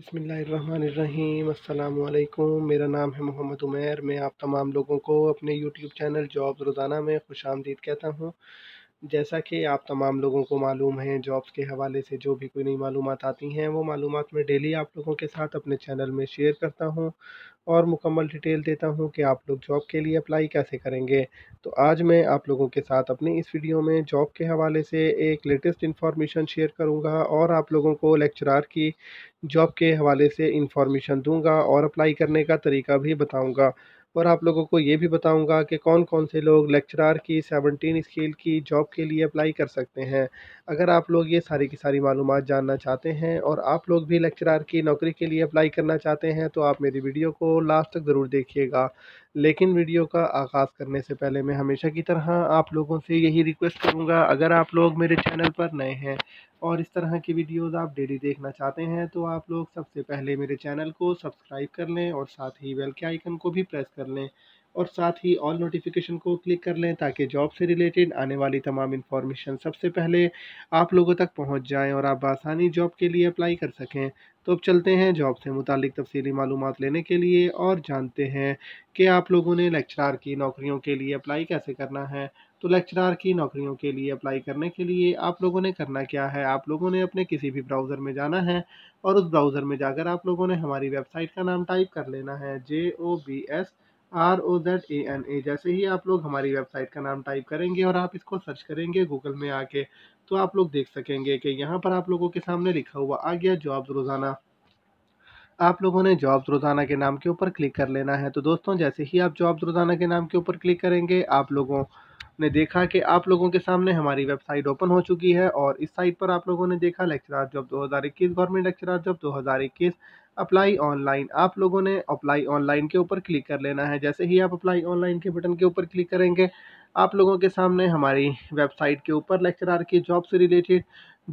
बसमीम् अल्लाम मेरा नाम है मोहम्मद उमैर मैं आप तमाम लोगों को अपने यूट्यूब चैनल जॉब रोज़ाना में खुश आमदीद कहता हूँ जैसा कि आप तमाम लोगों को मालूम है जॉब्स के हवाले से जो भी कोई नई मालूम आती हैं वो मालूम मैं डेली आप लोगों के साथ अपने चैनल में शेयर करता हूँ और मुकम्मल डिटेल देता हूँ कि आप लोग जॉब के लिए अप्लाई कैसे करेंगे तो आज मैं आप लोगों के साथ अपनी इस वीडियो में जॉब के हवाले से एक लेटेस्ट इन्फॉर्मेशन शेयर करूँगा और आप लोगों को लेक्चरार की जॉब के हवाले से इन्फॉर्मेशन दूँगा और अप्लाई करने का तरीका भी बताऊँगा और आप लोगों को ये भी बताऊंगा कि कौन कौन से लोग लेक्चरार की सेवनटीन स्केल की जॉब के लिए अप्लाई कर सकते हैं अगर आप लोग ये सारी की सारी मालूम जानना चाहते हैं और आप लोग भी लेक्चरार की नौकरी के लिए अप्लाई करना चाहते हैं तो आप मेरी वीडियो को लास्ट तक ज़रूर देखिएगा लेकिन वीडियो का आगाज़ करने से पहले मैं हमेशा की तरह आप लोगों से यही रिक्वेस्ट करूँगा अगर आप लोग मेरे चैनल पर नए हैं और इस तरह की वीडियोस आप डेली देखना चाहते हैं तो आप लोग सबसे पहले मेरे चैनल को सब्सक्राइब कर लें और साथ ही बेल के आइकन को भी प्रेस कर लें और साथ ही ऑल नोटिफिकेशन को क्लिक कर लें ताकि जॉब से रिलेटेड आने वाली तमाम इन्फॉर्मेशन सबसे पहले आप लोगों तक पहुँच जाएँ और आप आसानी जॉब के लिए अप्लाई कर सकें तो अब चलते हैं जॉब से मुतल तफसली मालूम लेने के लिए और जानते हैं कि आप लोगों ने लेक्चरार की नौकरियों के लिए अप्लाई कैसे करना है तो लेक्चरार की नौकरियों के लिए अप्लाई करने के लिए आप लोगों ने करना क्या है आप लोगों ने अपने किसी भी ब्राउज़र में जाना है और उस ब्राउज़र में जाकर आप लोगों ने हमारी वेबसाइट का नाम टाइप कर लेना है J O B S R O Z A N A जैसे ही आप लोग हमारी वेबसाइट का नाम टाइप करेंगे और आप इसको सर्च करेंगे गूगल में आके तो आप लोग देख सकेंगे कि यहाँ पर आप लोगों के सामने लिखा हुआ आ गया जॉब रोज़ाना आप लोगों ने जॉब रोज़ाना के नाम के ऊपर क्लिक कर लेना है तो दोस्तों जैसे ही आप जॉब रोज़ाना के नाम के ऊपर क्लिक करेंगे आप लोगों ने देखा कि आप लोगों के सामने हमारी वेबसाइट ओपन हो चुकी है और इस साइट पर आप लोगों ने देखा lecturer job 2021 government lecturer job इक्कीस अप्लाई ऑनलाइन आप लोगों ने अप्लाई ऑनलाइन के ऊपर क्लिक कर लेना है जैसे ही आप अप्लाई ऑनलाइन के बटन के ऊपर क्लिक करेंगे आप लोगों के सामने हमारी वेबसाइट के ऊपर लेक्चरार की जॉब से रिलेटेड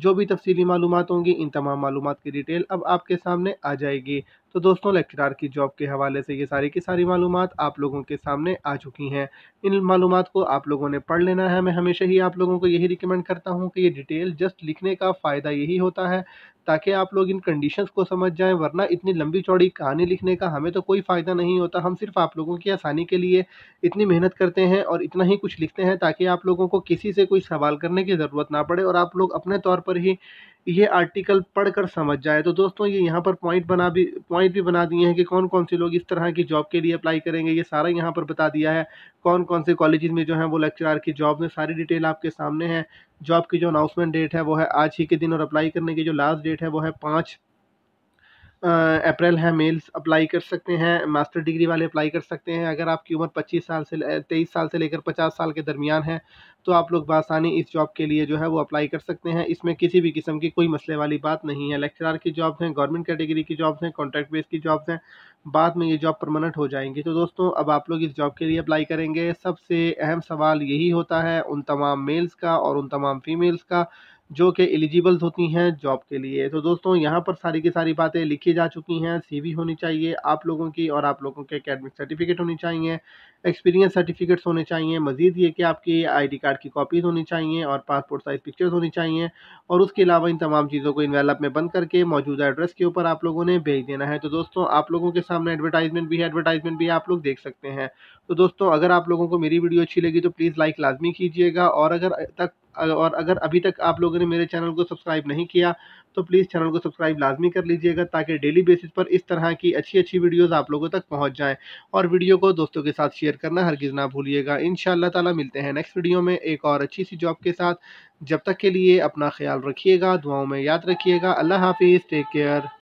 जो भी तफसीली मालूम होंगी इन तमाम मालूम की डिटेल अब आपके सामने आ जाएगी तो दोस्तों लेक्चरार की जॉब के हवाले से ये सारी की सारी मालूम आप लोगों के सामने आ चुकी हैं इन मालूम को आप लोगों ने पढ़ लेना है मैं हमेशा ही आप लोगों को यही रिकमेंड करता हूँ कि ये डिटेल जस्ट लिखने का फ़ायदा यही होता है ताकि आप लोग इन कंडीशंस को समझ जाएं वरना इतनी लंबी चौड़ी कहानी लिखने का हमें तो कोई फ़ायदा नहीं होता हम सिर्फ आप लोगों की आसानी के लिए इतनी मेहनत करते हैं और इतना ही कुछ लिखते हैं ताकि आप लोगों को किसी से कोई सवाल करने की ज़रूरत ना पड़े और आप लोग अपने तौर पर ही ये आर्टिकल पढ़कर समझ जाए तो दोस्तों ये यहाँ पर पॉइंट बना भी पॉइंट भी बना दिए हैं कि कौन कौन से लोग इस तरह की जॉब के लिए अप्लाई करेंगे ये सारा यहाँ पर बता दिया है कौन कौन से कॉलेजेस में जो है वो लेक्चरार की जॉब में सारी डिटेल आपके सामने है जॉब की जो अनाउंसमेंट डेट है वो है आज ही के दिन और अप्लाई करने की जो लास्ट डेट है वो है पाँच अप्रैल है मेल्स अप्लाई कर सकते हैं मास्टर डिग्री वाले अप्लाई कर सकते हैं अगर आपकी उम्र 25 साल से तेईस साल से लेकर 50 साल के दरमियान है तो आप लोग बासानी इस जॉब के लिए जो है वो अप्लाई कर सकते हैं इसमें किसी भी किस्म की कोई मसले वाली बात नहीं है लेक्चरार की जॉब्स हैं गवर्नमेंट कैटेगरी की जॉब्स हैं कॉन्ट्रैक्ट बेस की जॉब्स हैं बाद में ये जॉब परमानेंट हो जाएंगी तो दोस्तों अब आप लोग इस जॉब के लिए अप्लाई करेंगे सबसे अहम सवाल यही होता है उन तमाम मेल्स का और उन तमाम फीमेल्स का जो कि एलिजिबल्स होती हैं जॉब के लिए तो दोस्तों यहाँ पर सारी की सारी बातें लिखी जा चुकी हैं सीवी होनी चाहिए आप लोगों की और आप लोगों के अकेडमिक सर्टिफिकेट होनी चाहिए एक्सपीरियंस सर्टिफिकेट्स होने चाहिए मजीद ये कि आपकी आईडी कार्ड की कॉपीज़ होनी चाहिए और पासपोर्ट साइज़ पिक्चर्स होनी चाहिए और उसके अलावा इन तमाम चीज़ों को इन्वेलप में बंद करके मौजूदा एड्रेस के ऊपर आप लोगों ने भेज देना है तो दोस्तों आप लोगों के सामने एडवर्टाइजमेंट भी है एडवर्टाइजमेंट भी आप लोग देख सकते हैं तो दोस्तों अगर आप लोगों को मेरी वीडियो अच्छी लगी तो प्लीज़ लाइक लाजमी कीजिएगा और अगर तक और अगर अभी तक आप लोगों ने मेरे चैनल को सब्सक्राइब नहीं किया तो प्लीज़ चैनल को सब्सक्राइब लाजमी कर लीजिएगा ताकि डेली बेसिस पर इस तरह की अच्छी अच्छी वीडियोस आप लोगों तक पहुंच जाएं और वीडियो को दोस्तों के साथ शेयर करना हर ना भूलिएगा इन ताला मिलते हैं नेक्स्ट वीडियो में एक और अच्छी सी जॉब के साथ जब तक के लिए अपना ख्याल रखिएगा दुआओं में याद रखिएगा अल्लाह हाफिज़ टेक केयर